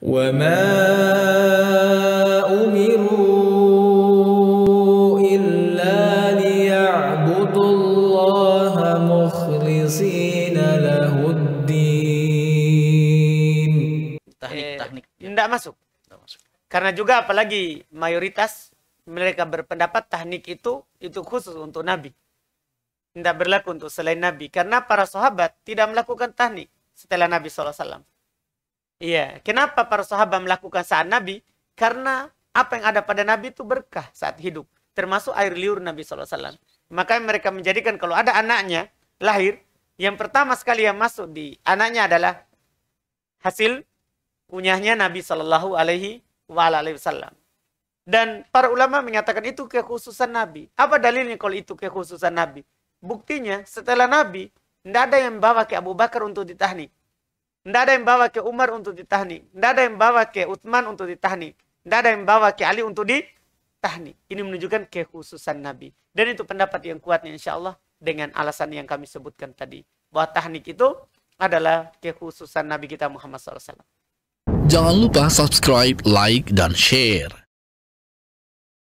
وما أمروا إلا ليعبدوا الله مخلصين له الدين eh, masuk karena juga apalagi mayoritas mereka berpendapat tahnik itu itu khusus untuk nabi tidak berlaku untuk selain nabi karena para sahabat tidak melakukan tahnik setelah nabi saw Iya, kenapa para sahabat melakukan saat Nabi? Karena apa yang ada pada Nabi itu berkah saat hidup, termasuk air liur Nabi SAW. Maka mereka menjadikan kalau ada anaknya lahir, yang pertama sekali yang masuk di anaknya adalah hasil kunyahnya Nabi Shallallahu Alaihi Wasallam. Dan para ulama menyatakan itu kekhususan Nabi. Apa dalilnya kalau itu kekhususan Nabi? Buktinya setelah Nabi, tidak ada yang bawa ke Abu Bakar untuk ditahnik. Tidak ada yang bawa ke Umar untuk ditahni. Tidak ada yang bawa ke Utsman untuk ditahni. Tidak ada yang bawa ke Ali untuk ditahni. Ini menunjukkan kekhususan Nabi. Dan itu pendapat yang kuatnya insya Allah dengan alasan yang kami sebutkan tadi. Bahwa tahnik itu adalah kekhususan Nabi kita Muhammad SAW. Jangan lupa subscribe, like, dan share.